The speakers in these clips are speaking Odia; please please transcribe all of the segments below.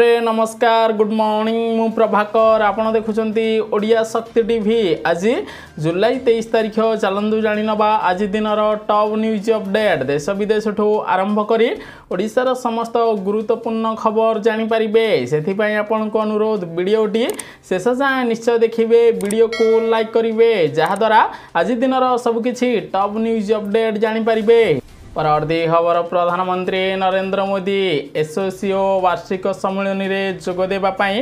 फ्रेंड नमस्कार गुड मॉर्निंग मु प्रभाकर आपण देखुंत ओडिया शक्ति टीवी आज जुलाई तेईस तारीख चलतु जाणीनवा आज दिन टप न्यूज अपडेट देश विदेश आरंभ कर ओडार समस्त गुरुत्वपूर्ण खबर जानीपारे से आपण को अनुरोध भिडटी शेष जाए निश्चय देखिए भिड को लाइक करेंगे जहाद्वारा आज दिन सबकि टप न्यूज अपडेट जानीपारे ପରବର୍ତ୍ତୀ ଖବର ପ୍ରଧାନମନ୍ତ୍ରୀ ନରେନ୍ଦ୍ର ମୋଦି ଏସ୍ଓସିଓ ବାର୍ଷିକ ସମ୍ମିଳନୀରେ ଯୋଗ ଦେବା ପାଇଁ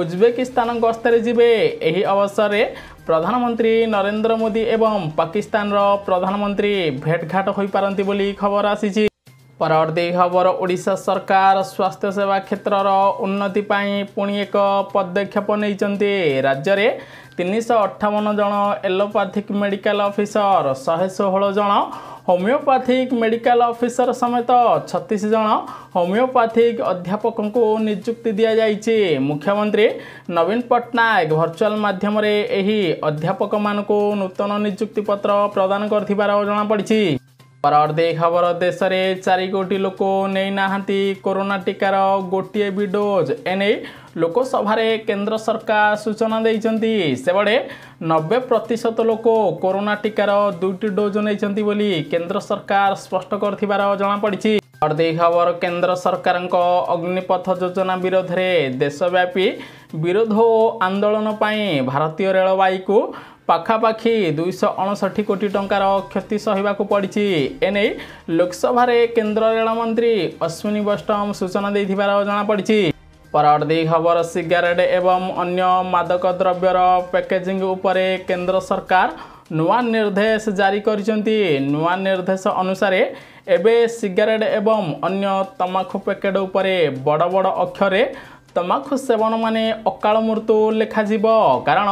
ଉଜବେକିସ୍ତାନ ଗସ୍ତରେ ଯିବେ ଏହି ଅବସରରେ ପ୍ରଧାନମନ୍ତ୍ରୀ ନରେନ୍ଦ୍ର ମୋଦି ଏବଂ ପାକିସ୍ତାନର ପ୍ରଧାନମନ୍ତ୍ରୀ ଭେଟଘାଟ ହୋଇପାରନ୍ତି ବୋଲି ଖବର ଆସିଛି ପରବର୍ତ୍ତୀ ଖବର ଓଡ଼ିଶା ସରକାର ସ୍ୱାସ୍ଥ୍ୟ ସେବା କ୍ଷେତ୍ରର ଉନ୍ନତି ପାଇଁ ପୁଣି ଏକ ପଦକ୍ଷେପ ନେଇଛନ୍ତି ରାଜ୍ୟରେ ତିନିଶହ ଅଠାବନ ଜଣ ଏଲୋପାଥିକ୍ ମେଡ଼ିକାଲ ଅଫିସର ଶହେ ଷୋହଳ ଜଣ হোমিওপ্যাথিক মেডিকাল অফিসর সমেত ছতিশ জন হোমিওপ্যাথিক অধ্যাপক নিযুক্তি দিয়াযাইছে মুখ্যমন্ত্রী নবীন পট্টনাক ভর্চুয়াল মাধ্যমে এই অধ্যাপক মানুষ নূতন নিযুক্তি পত্র প্রদান করে জনাপড়ি ପରବର୍ତ୍ତୀ ଖବର ଦେଶରେ ଚାରି କୋଟି ଲୋକ ନେଇନାହାନ୍ତି କରୋନା ଟିକାର ଗୋଟିଏ ବି ଡୋଜ୍ ଏନେଇ ଲୋକସଭାରେ କେନ୍ଦ୍ର ସରକାର ସୂଚନା ଦେଇଛନ୍ତି ସେଭଳି ନବେ ପ୍ରତିଶତ ଲୋକ କରୋନା ଟିକାର ଦୁଇଟି ଡୋଜ୍ ନେଇଛନ୍ତି ବୋଲି କେନ୍ଦ୍ର ସରକାର ସ୍ପଷ୍ଟ କରିଥିବାର ଜଣାପଡ଼ିଛି ପରବର୍ତ୍ତୀ ଖବର କେନ୍ଦ୍ର ସରକାରଙ୍କ ଅଗ୍ନିପଥ ଯୋଜନା ବିରୋଧରେ ଦେଶବ୍ୟାପୀ ବିରୋଧ ଓ ଆନ୍ଦୋଳନ ପାଇଁ ଭାରତୀୟ ରେଳବାଇକୁ ପାଖାପାଖି ଦୁଇଶହ ଅଣଷଠି କୋଟି ଟଙ୍କାର କ୍ଷତି ସହିବାକୁ ପଡ଼ିଛି ଏନେଇ ଲୋକସଭାରେ କେନ୍ଦ୍ର ରେଳମନ୍ତ୍ରୀ ଅଶ୍ୱିନୀ ବୈଷ୍ଣବ ସୂଚନା ଦେଇଥିବାର ଜଣାପଡ଼ିଛି ପରବର୍ତ୍ତୀ ଖବର ସିଗାରେଟ୍ ଏବଂ ଅନ୍ୟ ମାଦକ ଦ୍ରବ୍ୟର ପ୍ୟାକେଜିଂ ଉପରେ କେନ୍ଦ୍ର ସରକାର ନୂଆ ନିର୍ଦ୍ଦେଶ ଜାରି କରିଛନ୍ତି ନୂଆ ନିର୍ଦ୍ଦେଶ ଅନୁସାରେ ଏବେ ସିଗାରେଟ୍ ଏବଂ ଅନ୍ୟ ତମାଖୁ ପ୍ୟାକେଟ୍ ଉପରେ ବଡ଼ ବଡ଼ ଅକ୍ଷରେ ତମାଖୁ ସେବନ ମାନେ ଅକାଳ ମୃତ୍ୟୁ ଲେଖାଯିବ କାରଣ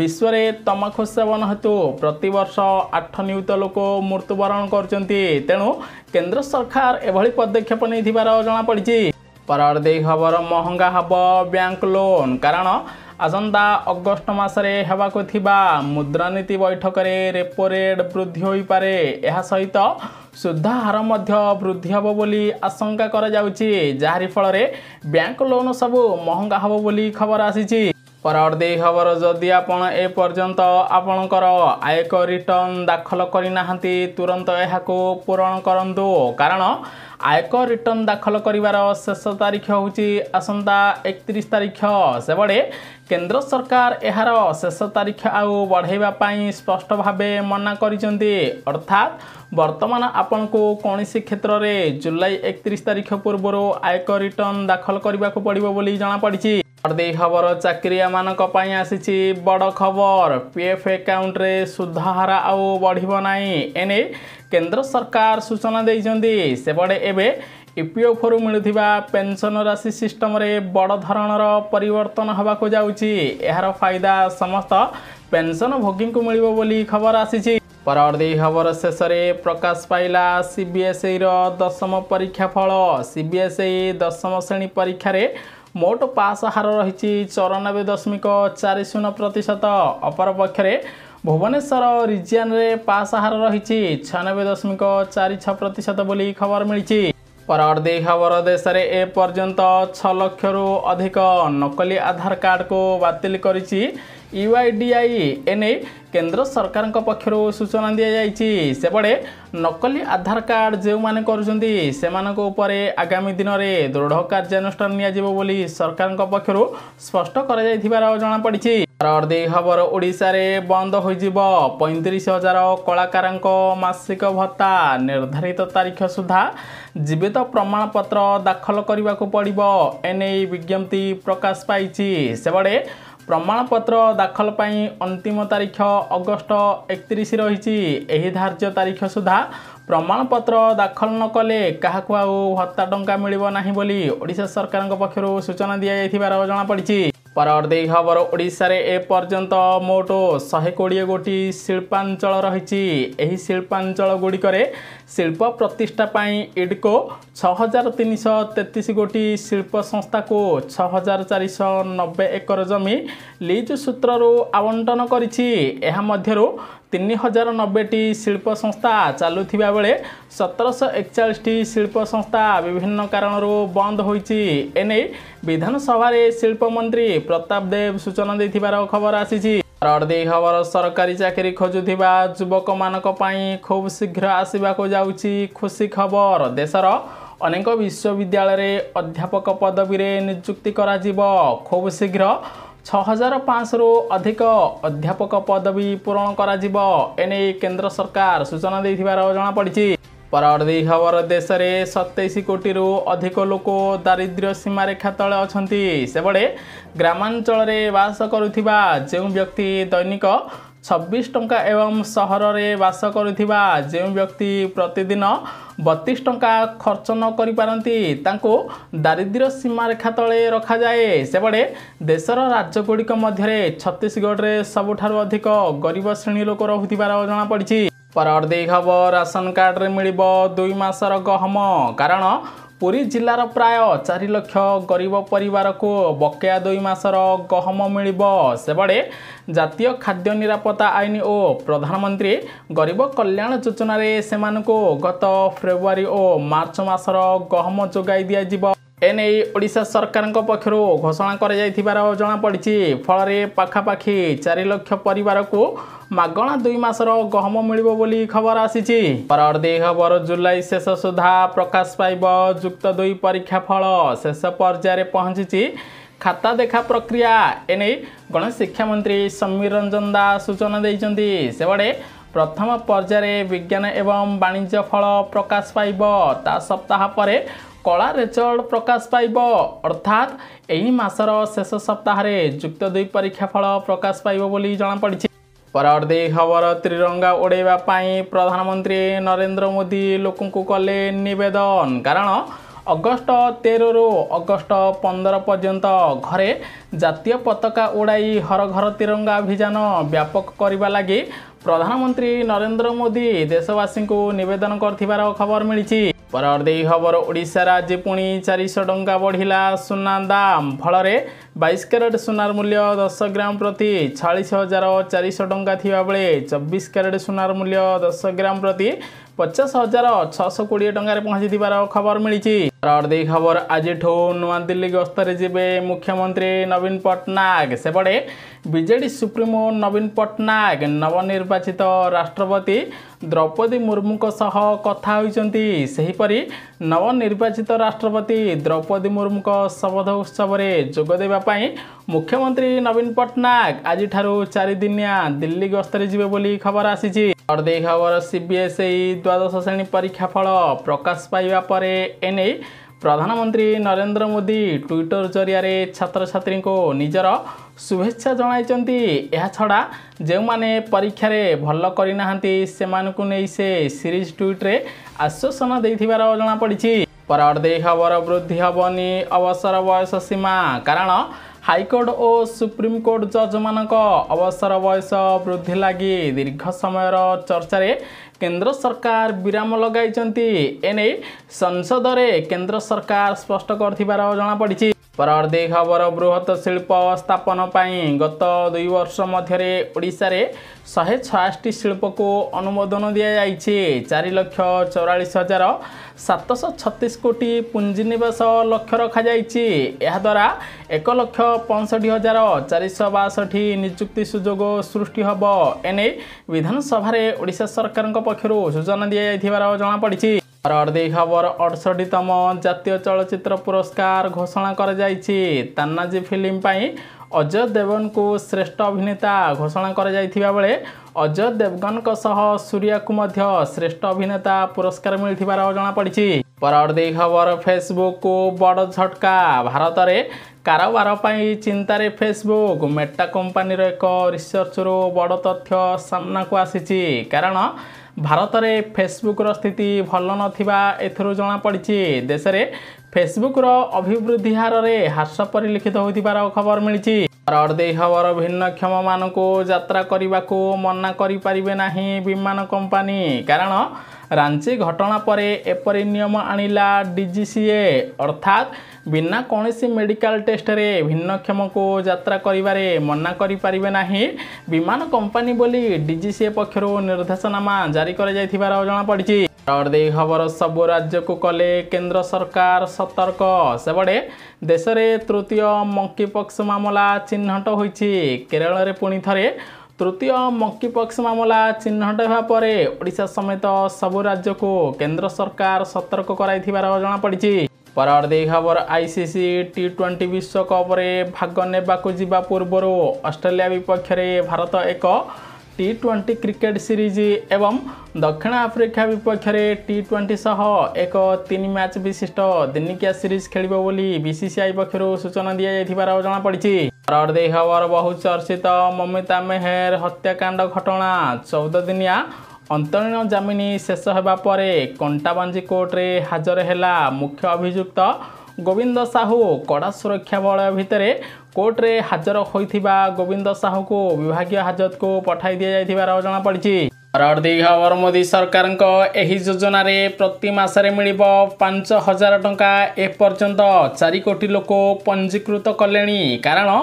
ବିଶ୍ୱରେ ତମାଖୁ ସେବନ ହେତୁ ପ୍ରତିବର୍ଷ ଆଠ ନିୟୁତ ଲୋକ ମୃତ୍ୟୁବରଣ କରୁଛନ୍ତି ତେଣୁ କେନ୍ଦ୍ର ସରକାର ଏଭଳି ପଦକ୍ଷେପ ନେଇଥିବାର ଜଣାପଡ଼ିଛି ପରଦେଇ ଖବର ମହଙ୍ଗା ହେବ ବ୍ୟାଙ୍କ ଲୋନ୍ କାରଣ ଆସନ୍ତା ଅଗଷ୍ଟ ମାସରେ ହେବାକୁ ଥିବା ମୁଦ୍ରାନୀତି ବୈଠକରେ ରେପୋ ରେଟ୍ ବୃଦ୍ଧି ହୋଇପାରେ ଏହା ସହିତ ସୁଧହାର ମଧ୍ୟ ବୃଦ୍ଧି ହେବ ବୋଲି ଆଶଙ୍କା କରାଯାଉଛି ଯାହାରି ଫଳରେ ବ୍ୟାଙ୍କ ଲୋନ୍ ସବୁ ମହଙ୍ଗା ହେବ ବୋଲି ଖବର ଆସିଛି পরবর্তী খবর যদি আপনার এপর্যন্ত আপনার আয়ক রিটর্ন দাখল করে না তুরন্ত পূরণ করতু কারণ আয়ক রিটর্ন দাখল করিবার শেষ তারিখ হচ্ছে আসন্তা একত্রিশ তারিখ সেভাবে কেন্দ্র সরকার এর শেষ তারিখ আড়াই স্পষ্ট ভাবে মনা করছেন অর্থাৎ বর্তমান আপনার কোণী ক্ষেত্রে জুলাই একত্রিশ তারিখ পূর্ব আয়ক রিটর্ন দাখল করা পড়ব বলে জনাপড়ি ପରବର୍ତ୍ତୀ ଖବର ଚାକିରିଆମାନଙ୍କ ପାଇଁ ଆସିଛି ବଡ଼ ଖବର ପି ଏଫ୍ ଏକାଉଣ୍ଟରେ ସୁଧହାର ଆଉ ବଢ଼ିବ ନାହିଁ ଏନେଇ କେନ୍ଦ୍ର ସରକାର ସୂଚନା ଦେଇଛନ୍ତି ସେପଟେ ଏବେ ଇ ପି ଏଫ୍ରୁ ମିଳୁଥିବା ପେନ୍ସନ୍ ରାଶି ସିଷ୍ଟମରେ ବଡ଼ ଧରଣର ପରିବର୍ତ୍ତନ ହେବାକୁ ଯାଉଛି ଏହାର ଫାଇଦା ସମସ୍ତ ପେନ୍ସନ୍ ଭୋଗୀଙ୍କୁ ମିଳିବ ବୋଲି ଖବର ଆସିଛି ପରବର୍ତ୍ତୀ ଖବର ଶେଷରେ ପ୍ରକାଶ ପାଇଲା ସିବିଏସ୍ଇର e ଦଶମ ପରୀକ୍ଷା ଫଳ ସିବିଏସ୍ଇ e ଦଶମ ଶ୍ରେଣୀ ପରୀକ୍ଷାରେ ମୋଟ ପାସ୍ ହାର ରହିଛି ଚଉରାନବେ ଦଶମିକ ଚାରି ଶୂନ ପ୍ରତିଶତ ଅପରପକ୍ଷରେ ଭୁବନେଶ୍ୱର ରିଜିଆନରେ ପାସ୍ ହାର ରହିଛି ଛୟାନବେ ଦଶମିକ ଚାରି ଛଅ ପ୍ରତିଶତ ବୋଲି ଖବର ମିଳିଛି ପରବର୍ତ୍ତୀ ଖବର ଦେଶରେ ଏପର୍ଯ୍ୟନ୍ତ ଛଅ ଲକ୍ଷରୁ ଅଧିକ ନକଲି ଆଧାର କାର୍ଡ଼କୁ ବାତିଲ କରିଛି ୟୁଆଇଡିଆଇ ଏନେଇ କେନ୍ଦ୍ର ସରକାରଙ୍କ ପକ୍ଷରୁ ସୂଚନା ଦିଆଯାଇଛି ସେପଟେ ନକଲି ଆଧାର କାର୍ଡ଼ ଯେଉଁମାନେ କରୁଛନ୍ତି ସେମାନଙ୍କ ଉପରେ ଆଗାମୀ ଦିନରେ ଦୃଢ଼ କାର୍ଯ୍ୟାନୁଷ୍ଠାନ ନିଆଯିବ ବୋଲି ସରକାରଙ୍କ ପକ୍ଷରୁ ସ୍ପଷ୍ଟ କରାଯାଇଥିବାର ଜଣାପଡ଼ିଛି ରର୍ଦି ଖବର ଓଡ଼ିଶାରେ ବନ୍ଦ ହୋଇଯିବ ପଇଁତିରିଶ ହଜାର କଳାକାରଙ୍କ ମାସିକ ଭତ୍ତା ନିର୍ଦ୍ଧାରିତ ତାରିଖ ସୁଦ୍ଧା ଜୀବିତ ପ୍ରମାଣପତ୍ର ଦାଖଲ କରିବାକୁ ପଡ଼ିବ ଏନେଇ ବିଜ୍ଞପ୍ତି ପ୍ରକାଶ ପାଇଛି ସେପଟେ ପ୍ରମାଣପତ୍ର ଦାଖଲ ପାଇଁ ଅନ୍ତିମ ତାରିଖ ଅଗଷ୍ଟ ଏକତିରିଶ ରହିଛି ଏହି ଧାର୍ଯ୍ୟ ତାରିଖ ସୁଦ୍ଧା ପ୍ରମାଣପତ୍ର ଦାଖଲ ନକଲେ କାହାକୁ ଆଉ ଭତ୍ତା ଟଙ୍କା ମିଳିବ ନାହିଁ ବୋଲି ଓଡ଼ିଶା ସରକାରଙ୍କ ପକ୍ଷରୁ ସୂଚନା ଦିଆଯାଇଥିବାର ଜଣାପଡ଼ିଛି পরদেইহবর ওড়িশার এ পর্যন্ত মোট শহে কোড়িয়ে গোটি শিল্পাঞ্চল রয়েছে এই শিল্পাঞ্চল গুড়িকরে শিল্প প্রতিষ্ঠা পাই ইডকো ছ হাজার তিনশ তেত্রিশ গোটি শিল্প সংস্থাকে ছ হাজার চারিশ নবে একর জমি লিজ সূত্রর আবণ্টন করেছি এর মধ্যে ତିନି ହଜାର ନବେଟି ଶିଳ୍ପ ସଂସ୍ଥା ଚାଲୁଥିବା ବେଳେ ସତରଶହ ଏକଚାଳିଶଟି ଶିଳ୍ପ ସଂସ୍ଥା ବିଭିନ୍ନ କାରଣରୁ ବନ୍ଦ ହୋଇଛି ଏନେଇ ବିଧାନସଭାରେ ଶିଳ୍ପମନ୍ତ୍ରୀ ପ୍ରତାପ ଦେବ ସୂଚନା ଦେଇଥିବାର ଖବର ଆସିଛି ରଡ଼ଦେଇ ଖବର ସରକାରୀ ଚାକିରି ଖୋଜୁଥିବା ଯୁବକମାନଙ୍କ ପାଇଁ ଖୁବ୍ ଶୀଘ୍ର ଆସିବାକୁ ଯାଉଛି ଖୁସି ଖବର ଦେଶର ଅନେକ ବିଶ୍ୱବିଦ୍ୟାଳୟରେ ଅଧ୍ୟାପକ ପଦବୀରେ ନିଯୁକ୍ତି କରାଯିବ ଖୁବ୍ ଶୀଘ୍ର ଛଅହଜାର ପାଞ୍ଚଶହରୁ ଅଧିକ ଅଧ୍ୟାପକ ପଦବୀ ପୂରଣ କରାଯିବ ଏନେଇ କେନ୍ଦ୍ର ସରକାର ସୂଚନା ଦେଇଥିବାର ଜଣାପଡ଼ିଛି ପରବର୍ତ୍ତୀ ଖବର ଦେଶରେ ସତେଇଶ କୋଟିରୁ ଅଧିକ ଲୋକ ଦାରିଦ୍ର୍ୟ ସୀମାରେଖା ତଳେ ଅଛନ୍ତି ସେଭଳି ଗ୍ରାମାଞ୍ଚଳରେ ବାସ କରୁଥିବା ଯେଉଁ ବ୍ୟକ୍ତି ଦୈନିକ ଛବିଶ ଟଙ୍କା ଏବଂ ସହରରେ ବାସ କରୁଥିବା ଯେଉଁ ବ୍ୟକ୍ତି ପ୍ରତିଦିନ ବତିଶ ଟଙ୍କା ଖର୍ଚ୍ଚ ନ କରିପାରନ୍ତି ତାଙ୍କୁ ଦାରିଦ୍ର୍ୟ ସୀମାରେଖା ତଳେ ରଖାଯାଏ ସେପଟେ ଦେଶର ରାଜ୍ୟଗୁଡ଼ିକ ମଧ୍ୟରେ ଛତିଶଗଡ଼ରେ ସବୁଠାରୁ ଅଧିକ ଗରିବ ଶ୍ରେଣୀ ଲୋକ ରହୁଥିବାର ଜଣାପଡ଼ିଛି ପରବର୍ତ୍ତୀ ଖବର ରାସନ କାର୍ଡ଼ରେ ମିଳିବ ଦୁଇ ମାସର ଗହମ କାରଣ ପୁରୀ ଜିଲ୍ଲାର ପ୍ରାୟ ଚାରି ଲକ୍ଷ ଗରିବ ପରିବାରକୁ ବକେୟା ଦୁଇ ମାସର ଗହମ ମିଳିବ ସେବଡ଼େ ଜାତୀୟ ଖାଦ୍ୟ ନିରାପତ୍ତା ଆଇନ ଓ ପ୍ରଧାନମନ୍ତ୍ରୀ ଗରିବ କଲ୍ୟାଣ ଯୋଜନାରେ ସେମାନଙ୍କୁ ଗତ ଫେବୃଆରୀ ଓ ମାର୍ଚ୍ଚ ମାସର ଗହମ ଯୋଗାଇ ଦିଆଯିବ ଏନେଇ ଓଡ଼ିଶା ସରକାରଙ୍କ ପକ୍ଷରୁ ଘୋଷଣା କରାଯାଇଥିବାର ଜଣାପଡ଼ିଛି ଫଳରେ ପାଖାପାଖି ଚାରି ଲକ୍ଷ ପରିବାରକୁ ମାଗଣା ଦୁଇ ମାସର ଗହମ ମିଳିବ ବୋଲି ଖବର ଆସିଛି ପରବର୍ତ୍ତୀ ଖବର ଜୁଲାଇ ଶେଷ ସୁଦ୍ଧା ପ୍ରକାଶ ପାଇବ ଯୁକ୍ତ ଦୁଇ ପରୀକ୍ଷା ଫଳ ଶେଷ ପର୍ଯ୍ୟାୟରେ ପହଞ୍ଚିଛି ଖାତା ଦେଖା ପ୍ରକ୍ରିୟା ଏନେଇ ଗଣଶିକ୍ଷାମନ୍ତ୍ରୀ ସମୀର ରଞ୍ଜନ ଦାସ ସୂଚନା ଦେଇଛନ୍ତି ସେଭଳି ପ୍ରଥମ ପର୍ଯ୍ୟାୟରେ ବିଜ୍ଞାନ ଏବଂ ବାଣିଜ୍ୟ ଫଳ ପ୍ରକାଶ ପାଇବ ତା ସପ୍ତାହ ପରେ কলা রেজল্ট প্রকাশ পাইব অর্থাৎ এই মাসর শেষ সপ্তাহে যুক্ত দুই পরীক্ষা ফল প্রকাশ পাইব বলে জনাপড়ি পরবর্তী খবর ত্রিরঙ্গা উড়াইবা প্রধানমন্ত্রী নরেন্দ্র মোদি লোক কলে নিবেদন কারণ ଅଗଷ୍ଟ ତେରରୁ ଅଗଷ୍ଟ ପନ୍ଦର ପର୍ଯ୍ୟନ୍ତ ଘରେ ଜାତୀୟ ପତାକା ଉଡ଼ାଇ ହର ଘର ତିରଙ୍ଗା ଅଭିଯାନ ବ୍ୟାପକ କରିବା ଲାଗି ପ୍ରଧାନମନ୍ତ୍ରୀ ନରେନ୍ଦ୍ର ମୋଦି ଦେଶବାସୀଙ୍କୁ ନିବେଦନ କରିଥିବାର ଖବର ମିଳିଛି ପରବର୍ତ୍ତୀ ଖବର ଓଡ଼ିଶାରେ ଆଜି ପୁଣି ଚାରିଶହ ଟଙ୍କା ବଢ଼ିଲା ସୁନା ଦାମ ଫଳରେ ବାଇଶ କ୍ୟାରେଟ୍ ସୁନାର ମୂଲ୍ୟ ଦଶ ଗ୍ରାମ ପ୍ରତି ଛାଳିଶ ହଜାର ଚାରିଶହ ଟଙ୍କା ଥିବାବେଳେ ଚବିଶ କ୍ୟାରେଟ୍ ସୁନାର ମୂଲ୍ୟ ଦଶ ଗ୍ରାମ ପ୍ରତି ପଚାଶ ହଜାର ଛଅଶହ କୋଡ଼ିଏ ଟଙ୍କାରେ ପହଞ୍ଚିଥିବାର ଖବର ମିଳିଛି ପରବର୍ତ୍ତୀ ଖବର ଆଜିଠୁ ନୂଆଦିଲ୍ଲୀ ଗସ୍ତରେ ଯିବେ ମୁଖ୍ୟମନ୍ତ୍ରୀ ନବୀନ ପଟ୍ଟନାୟକ ସେପଟେ ବିଜେଡ଼ି ସୁପ୍ରିମୋ ନବୀନ ପଟ୍ଟନାୟକ ନବନିର୍ବାଚିତ ରାଷ୍ଟ୍ରପତି ଦ୍ରୌପଦୀ ମୁର୍ମୁଙ୍କ ସହ କଥା ହୋଇଛନ୍ତି ସେହିପରି ନବନିର୍ବାଚିତ ରାଷ୍ଟ୍ରପତି ଦ୍ରୌପଦୀ ମୁର୍ମୁଙ୍କ ଶପଥ ଉତ୍ସବରେ ଯୋଗ ଦେବା ପାଇଁ ମୁଖ୍ୟମନ୍ତ୍ରୀ ନବୀନ ପଟ୍ଟନାୟକ ଆଜିଠାରୁ ଚାରିଦିନିଆ ଦିଲ୍ଲୀ ଗସ୍ତରେ ଯିବେ ବୋଲି ଖବର ଆସିଛି ଖବର ସିବିଏସ୍ଇ ଦ୍ୱାଦଶ ଶ୍ରେଣୀ ପରୀକ୍ଷା ଫଳ ପ୍ରକାଶ ପାଇବା ପରେ ଏନେଇ ପ୍ରଧାନମନ୍ତ୍ରୀ ନରେନ୍ଦ୍ର ମୋଦି ଟ୍ୱିଟର ଜରିଆରେ ଛାତ୍ରଛାତ୍ରୀଙ୍କୁ ନିଜର ଶୁଭେଚ୍ଛା ଜଣାଇଛନ୍ତି ଏହାଛଡ଼ା ଯେଉଁମାନେ ପରୀକ୍ଷାରେ ଭଲ କରିନାହାନ୍ତି ସେମାନଙ୍କୁ ନେଇ ସେ ସିରିଜ୍ ଟ୍ୱିଟ୍ରେ ଆଶ୍ୱାସନା ଦେଇଥିବାର ଜଣାପଡ଼ିଛି ପରବର୍ତ୍ତୀ ଖବର ବୃଦ୍ଧି ହେବନି ଅବସର ବୟସ ସୀମା କାରଣ ହାଇକୋର୍ଟ ଓ ସୁପ୍ରିମକୋର୍ଟ ଜଜ୍ମାନଙ୍କ ଅବସର ବୟସ ବୃଦ୍ଧି ଲାଗି ଦୀର୍ଘ ସମୟର ଚର୍ଚ୍ଚାରେ କେନ୍ଦ୍ର ସରକାର ବିରାମ ଲଗାଇଛନ୍ତି ଏ ନେଇ ସଂସଦରେ କେନ୍ଦ୍ର ସରକାର ସ୍ପଷ୍ଟ କରିଥିବାର ଜଣାପଡ଼ିଛି ପରବର୍ତ୍ତୀ ଖବର ବୃହତ ଶିଳ୍ପ ସ୍ଥାପନ ପାଇଁ ଗତ ଦୁଇ ବର୍ଷ ମଧ୍ୟରେ ଓଡ଼ିଶାରେ ଶହେ ଛଅଷଠି ଶିଳ୍ପକୁ ଅନୁମୋଦନ ଦିଆଯାଇଛି ଚାରି ଲକ୍ଷ ଚଉରାଳିଶ ହଜାର ସାତଶହ ଛତିଶ କୋଟି ପୁଞ୍ଜିନିବେଶ ଲକ୍ଷ୍ୟ ରଖାଯାଇଛି ଏହାଦ୍ୱାରା ଏକ ଲକ୍ଷ ପଞ୍ଚଷଠି ହଜାର ଚାରିଶହ ବାଷଠି ନିଯୁକ୍ତି ସୁଯୋଗ ସୃଷ୍ଟି ହେବ ଏନେଇ ବିଧାନସଭାରେ ଓଡ଼ିଶା ସରକାରଙ୍କ ପକ୍ଷରୁ ସୂଚନା ଦିଆଯାଇଥିବାର ଜଣାପଡ଼ିଛି তার এই খবর অড়ষটিতম জাতীয় চলচ্চিত্র পুরস্কার ঘোষণা করা যাইছি তান্নাজি ফিল্ম পাই অজয় দেবগনଙ୍କୁ শ্রেষ্ঠ অভিনেতা ঘোষণা করা যাইଥିବା ବେଳେ ଅଜୟ ଦେବଗନଙ୍କ ସହ ସୂର୍ୟାକୁ ମଧ୍ୟ ଶ୍ରେଷ୍ଠ ଅଭିନେତା ପୁରସ୍କାର ମିଳିଥିବାର ଜଣାପଡ଼ିଛି ପରବର୍ତ୍ତୀ ଖବର ଫେସବୁକକୁ ବଡ଼ ଝଟକା ଭାରତରେ କାରବାର ପାଇଁ ଚିନ୍ତାରେ ଫେସବୁକ୍ ମେଟା କମ୍ପାନୀର ଏକ ରିସର୍ଚ୍ଚରୁ ବଡ଼ ତଥ୍ୟ ସାମ୍ନାକୁ ଆସିଛି କାରଣ ଭାରତରେ ଫେସବୁକ୍ର ସ୍ଥିତି ଭଲ ନଥିବା ଏଥିରୁ ଜଣାପଡ଼ିଛି ଦେଶରେ ଫେସବୁକ୍ର ଅଭିବୃଦ୍ଧି ହାରରେ ହ୍ରାସ ପରିଲକ୍ଷିତ ହୋଇଥିବାର ଖବର ମିଳିଛି ଦେହବର ଭିନ୍ନକ୍ଷମମାନଙ୍କୁ ଯାତ୍ରା କରିବାକୁ ମନା କରିପାରିବେ ନାହିଁ ବିମାନ କମ୍ପାନୀ କାରଣ ରାଞ୍ଚି ଘଟଣା ପରେ ଏପରି ନିୟମ ଆଣିଲା ଡି ଜି ସି ଏ ଅର୍ଥାତ୍ ବିନା କୌଣସି ମେଡ଼ିକାଲ ଟେଷ୍ଟରେ ଭିନ୍ନକ୍ଷମକୁ ଯାତ୍ରା କରିବାରେ ମନା କରିପାରିବେ ନାହିଁ ବିମାନ କମ୍ପାନୀ ବୋଲି ଡି ଜି ସି ଏ ପକ୍ଷରୁ ନିର୍ଦ୍ଦେଶନାମା ଜାରି କରାଯାଇଥିବାର ଜଣାପଡ଼ିଛି ଦେଇ ଖବର ସବୁ ରାଜ୍ୟକୁ କଲେ କେନ୍ଦ୍ର ସରକାର ସତର୍କ ସେପଟେ ଦେଶରେ ତୃତୀୟ ମଙ୍କିପକ୍ସ ମାମଲା ଚିହ୍ନଟ ହୋଇଛି କେରଳରେ ପୁଣି ଥରେ ତୃତୀୟ ମଙ୍କିପକ୍ସ ମାମଲା ଚିହ୍ନଟ ହେବା ପରେ ଓଡ଼ିଶା ସମେତ ସବୁ ରାଜ୍ୟକୁ କେନ୍ଦ୍ର ସରକାର ସତର୍କ କରାଇଥିବାର ଜଣାପଡ଼ିଛି ପରବର୍ତ୍ତୀ ଖବର ଆଇସିସି ଟି ଟ୍ୱେଣ୍ଟି ବିଶ୍ୱକପ୍ରେ ଭାଗ ନେବାକୁ ଯିବା ପୂର୍ବରୁ ଅଷ୍ଟ୍ରେଲିଆ ବିପକ୍ଷରେ ଭାରତ ଏକ ଟି ଟ୍ୱେଣ୍ଟି କ୍ରିକେଟ୍ ସିରିଜ୍ ଏବଂ ଦକ୍ଷିଣ ଆଫ୍ରିକା ବିପକ୍ଷରେ ଟି ଟ୍ୱେଣ୍ଟି ସହ ଏକ ତିନି ମ୍ୟାଚ୍ ବିଶିଷ୍ଟ ଦିନିକିଆ ସିରିଜ୍ ଖେଳିବ ବୋଲି ବିସିସିଆଇ ପକ୍ଷରୁ ସୂଚନା ଦିଆଯାଇଥିବାର ଜଣାପଡ଼ିଛି শারদেহ বহু চর্চিত মমিতা মেহের হত্যাকাণ্ড ঘটনা চৌদ দিনিয়া অন্তরীণ জামিনী শেষ হওয়া পরে কণ্টাবাঞ্জি কোর্টে হাজর হেলা মুখ্য অভিযুক্ত গোবিন্দ সাহু কড়া সুরক্ষা বলয় ভিতরে কোর্টে হাজর হয়েছে গোবিন্দ সাহুকু বিভাগীয় হাজতকু পঠাই দিয়ে যাই জনাপড়ি ହରଡ଼ି ଖବର ମୋଦି ସରକାରଙ୍କ ଏହି ଯୋଜନାରେ ପ୍ରତି ମାସରେ ମିଳିବ ପାଞ୍ଚ ହଜାର ଟଙ୍କା ଏପର୍ଯ୍ୟନ୍ତ ଚାରି କୋଟି ଲୋକ ପଞ୍ଜୀକୃତ କଲେଣି କାରଣ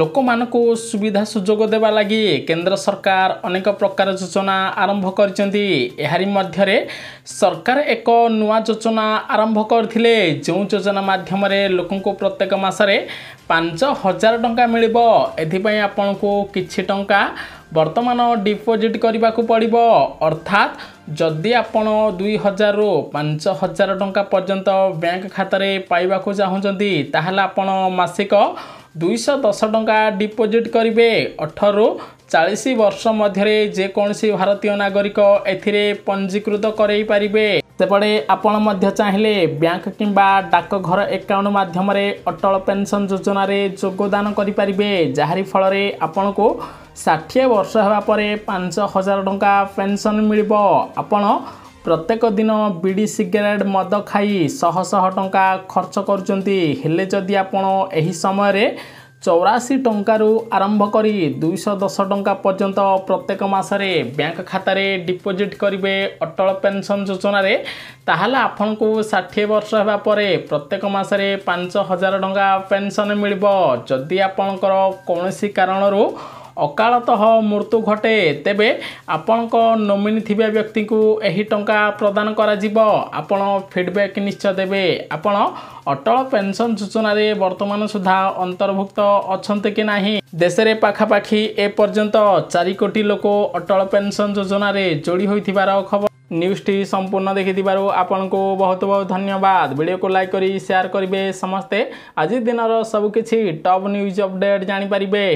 ଲୋକମାନଙ୍କୁ ସୁବିଧା ସୁଯୋଗ ଦେବା ଲାଗି କେନ୍ଦ୍ର ସରକାର ଅନେକ ପ୍ରକାର ଯୋଜନା ଆରମ୍ଭ କରିଛନ୍ତି ଏହାରି ମଧ୍ୟରେ ସରକାର ଏକ ନୂଆ ଯୋଜନା ଆରମ୍ଭ କରିଥିଲେ ଯେଉଁ ଯୋଜନା ମାଧ୍ୟମରେ ଲୋକଙ୍କୁ ପ୍ରତ୍ୟେକ ମାସରେ ପାଞ୍ଚ ହଜାର ଟଙ୍କା ମିଳିବ ଏଥିପାଇଁ ଆପଣଙ୍କୁ କିଛି ଟଙ୍କା ବର୍ତ୍ତମାନ ଡିପୋଜିଟ୍ କରିବାକୁ ପଡ଼ିବ ଅର୍ଥାତ୍ ଯଦି ଆପଣ ଦୁଇ ହଜାରରୁ ପାଞ୍ଚ ହଜାର ଟଙ୍କା ପର୍ଯ୍ୟନ୍ତ ବ୍ୟାଙ୍କ ଖାତାରେ ପାଇବାକୁ ଚାହୁଁଛନ୍ତି ତାହେଲେ ଆପଣ ମାସିକ ଦୁଇଶହ ଦଶ ଟଙ୍କା ଡିପୋଜିଟ୍ କରିବେ ଅଠରରୁ ଚାଳିଶ ବର୍ଷ ମଧ୍ୟରେ ଯେକୌଣସି ଭାରତୀୟ ନାଗରିକ ଏଥିରେ ପଞ୍ଜୀକୃତ କରାଇପାରିବେ ସେପଟେ ଆପଣ ମଧ୍ୟ ଚାହିଁଲେ ବ୍ୟାଙ୍କ କିମ୍ବା ଡାକଘର ଏକାଉଣ୍ଟ ମାଧ୍ୟମରେ ଅଟଳ ପେନ୍ସନ୍ ଯୋଜନାରେ ଯୋଗଦାନ କରିପାରିବେ ଯାହାରି ଫଳରେ ଆପଣଙ୍କୁ ଷାଠିଏ ବର୍ଷ ହେବା ପରେ ପାଞ୍ଚ ହଜାର ଟଙ୍କା ପେନ୍ସନ୍ ମିଳିବ ଆପଣ ପ୍ରତ୍ୟେକ ଦିନ ବିଡ଼ି ସିଗାରେଟ୍ ମଦ ଖାଇ ଶହ ଶହ ଟଙ୍କା ଖର୍ଚ୍ଚ କରୁଛନ୍ତି ହେଲେ ଯଦି ଆପଣ ଏହି ସମୟରେ ଚଉରାଶୀ ଟଙ୍କାରୁ ଆରମ୍ଭ କରି ଦୁଇଶହ ଦଶ ଟଙ୍କା ପର୍ଯ୍ୟନ୍ତ ପ୍ରତ୍ୟେକ ମାସରେ ବ୍ୟାଙ୍କ ଖାତାରେ ଡିପୋଜିଟ୍ କରିବେ ଅଟଳ ପେନ୍ସନ୍ ଯୋଜନାରେ ତାହେଲେ ଆପଣଙ୍କୁ ଷାଠିଏ ବର୍ଷ ହେବା ପରେ ପ୍ରତ୍ୟେକ ମାସରେ ପାଞ୍ଚ ହଜାର ଟଙ୍କା ପେନ୍ସନ୍ ମିଳିବ ଯଦି ଆପଣଙ୍କର କୌଣସି କାରଣରୁ ଅକାଳତଃ ମୃତ୍ୟୁ ଘଟେ ତେବେ ଆପଣଙ୍କ ନୋମିନି ଥିବା ବ୍ୟକ୍ତିଙ୍କୁ ଏହି ଟଙ୍କା ପ୍ରଦାନ କରାଯିବ ଆପଣ ଫିଡ଼ବ୍ୟାକ୍ ନିଶ୍ଚୟ ଦେବେ ଆପଣ ଅଟଳ ପେନ୍ସନ୍ ଯୋଜନାରେ ବର୍ତ୍ତମାନ ସୁଦ୍ଧା ଅନ୍ତର୍ଭୁକ୍ତ ଅଛନ୍ତି କି ନାହିଁ ଦେଶରେ ପାଖାପାଖି ଏପର୍ଯ୍ୟନ୍ତ ଚାରି କୋଟି ଲୋକ ଅଟଳ ପେନ୍ସନ୍ ଯୋଜନାରେ ଯୋଡ଼ି ହୋଇଥିବାର ଖବର ନ୍ୟୁଜ୍ଟି ସମ୍ପୂର୍ଣ୍ଣ ଦେଖିଥିବାରୁ ଆପଣଙ୍କୁ ବହୁତ ବହୁତ ଧନ୍ୟବାଦ ଭିଡ଼ିଓକୁ ଲାଇକ୍ କରି ସେୟାର କରିବେ ସମସ୍ତେ ଆଜି ଦିନର ସବୁକିଛି ଟପ୍ ନ୍ୟୁଜ୍ ଅପଡ଼େଟ୍ ଜାଣିପାରିବେ